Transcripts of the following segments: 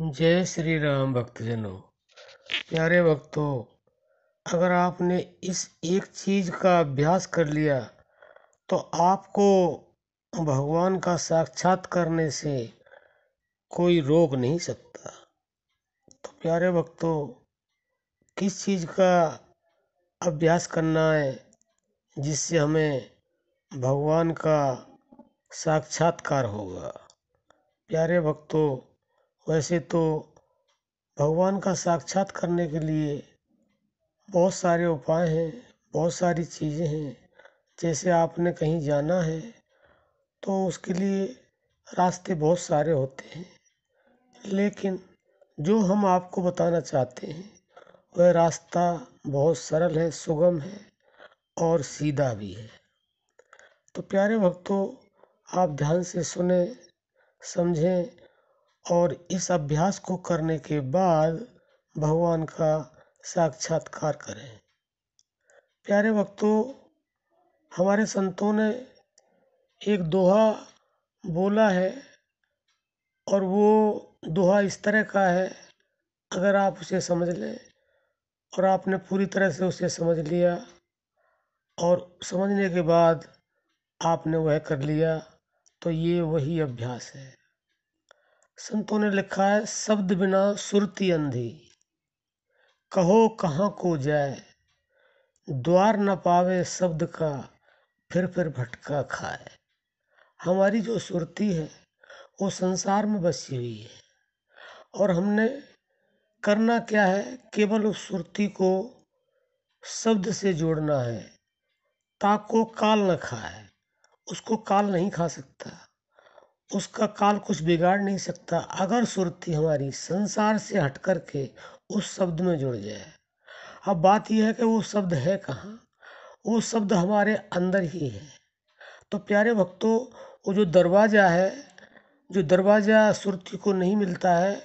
जय श्री राम भक्तजनों प्यारे भक्तों अगर आपने इस एक चीज़ का अभ्यास कर लिया तो आपको भगवान का साक्षात करने से कोई रोक नहीं सकता तो प्यारे भक्तों किस चीज़ का अभ्यास करना है जिससे हमें भगवान का साक्षात्कार होगा प्यारे भक्तों वैसे तो भगवान का साक्षात करने के लिए बहुत सारे उपाय हैं बहुत सारी चीज़ें हैं जैसे आपने कहीं जाना है तो उसके लिए रास्ते बहुत सारे होते हैं लेकिन जो हम आपको बताना चाहते हैं वह रास्ता बहुत सरल है सुगम है और सीधा भी है तो प्यारे भक्तों आप ध्यान से सुने समझें और इस अभ्यास को करने के बाद भगवान का साक्षात्कार करें प्यारे वक्तों हमारे संतों ने एक दोहा बोला है और वो दोहा इस तरह का है अगर आप उसे समझ लें और आपने पूरी तरह से उसे समझ लिया और समझने के बाद आपने वह कर लिया तो ये वही अभ्यास है संतों ने लिखा है शब्द बिना सुरती अंधी कहो कहाँ को जाए द्वार न पावे शब्द का फिर फिर भटका खाए हमारी जो सुरती है वो संसार में बसी हुई है और हमने करना क्या है केवल उस सुरती को शब्द से जोड़ना है ताको काल न खाए उसको काल नहीं खा सकता उसका काल कुछ बिगाड़ नहीं सकता अगर सुरती हमारी संसार से हट कर के उस शब्द में जुड़ जाए अब बात यह है कि वो शब्द है कहाँ वो शब्द हमारे अंदर ही है तो प्यारे भक्तों वो जो दरवाज़ा है जो दरवाज़ा सुरती को नहीं मिलता है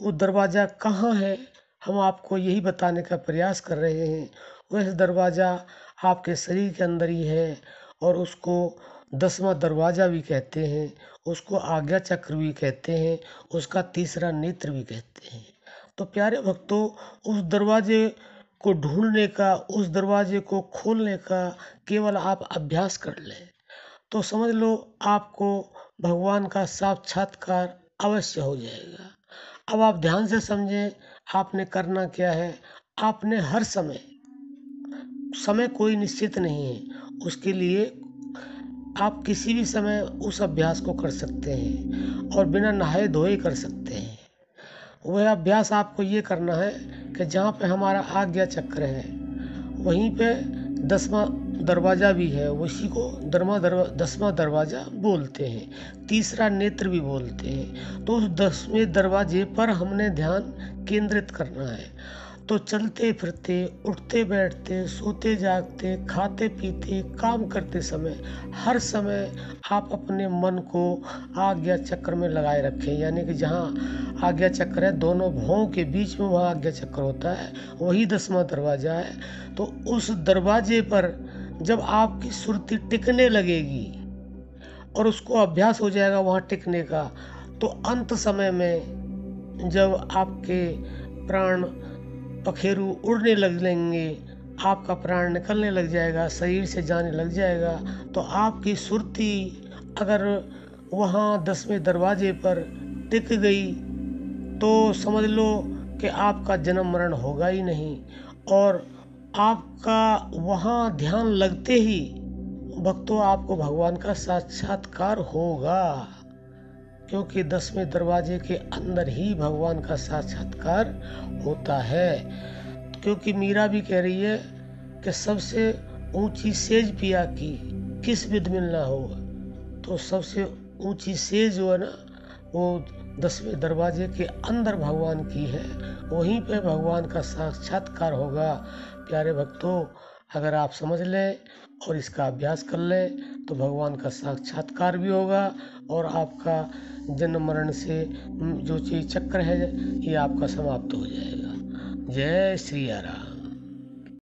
वो दरवाज़ा कहाँ है हम आपको यही बताने का प्रयास कर रहे हैं वह दरवाज़ा आपके शरीर के अंदर ही है और उसको दसवा दरवाज़ा भी कहते हैं उसको आज्ञा चक्र भी कहते हैं उसका तीसरा नेत्र भी कहते हैं तो प्यारे भक्तों उस दरवाजे को ढूंढने का उस दरवाजे को खोलने का केवल आप अभ्यास कर लें तो समझ लो आपको भगवान का साक्षात्कार अवश्य हो जाएगा अब आप ध्यान से समझें आपने करना क्या है आपने हर समय समय कोई निश्चित नहीं है उसके लिए आप किसी भी समय उस अभ्यास को कर सकते हैं और बिना नहाए धोए कर सकते हैं वह अभ्यास आपको ये करना है कि जहाँ पे हमारा आज्ञा चक्र है वहीं पे दसवा दरवाज़ा भी है उसी को दरमा दरवा दसवा दरवाज़ा बोलते हैं तीसरा नेत्र भी बोलते हैं तो उस दसवें दरवाजे पर हमने ध्यान केंद्रित करना है तो चलते फिरते उठते बैठते सोते जागते खाते पीते काम करते समय हर समय आप अपने मन को आज्ञा चक्र में लगाए रखें यानी कि जहाँ आज्ञा चक्र है दोनों भावों के बीच में वहाँ आज्ञा चक्र होता है वही दसवा दरवाज़ा है तो उस दरवाजे पर जब आपकी सुर्ती टिकने लगेगी और उसको अभ्यास हो जाएगा वहाँ टिकने का तो अंत समय में जब आपके प्राण पखेरु उड़ने लग लेंगे आपका प्राण निकलने लग जाएगा शरीर से जाने लग जाएगा तो आपकी सुरती अगर वहाँ दसवें दरवाजे पर टिक गई तो समझ लो कि आपका जन्म मरण होगा ही नहीं और आपका वहाँ ध्यान लगते ही भक्तों आपको भगवान का साक्षात्कार होगा क्योंकि दसवें दरवाजे के अंदर ही भगवान का साक्षात्कार होता है क्योंकि मीरा भी कह रही है कि सबसे ऊंची सेज पिया की किस विध मिलना हो तो सबसे ऊंची सेज जो है ना वो दसवें दरवाजे के अंदर भगवान की है वहीं पे भगवान का साक्षात्कार होगा प्यारे भक्तों अगर आप समझ लें और इसका अभ्यास कर लें तो भगवान का साक्षात्कार भी होगा और आपका जन्म मरण से जो चीज चक्र है ये आपका समाप्त हो जाएगा जय श्री राम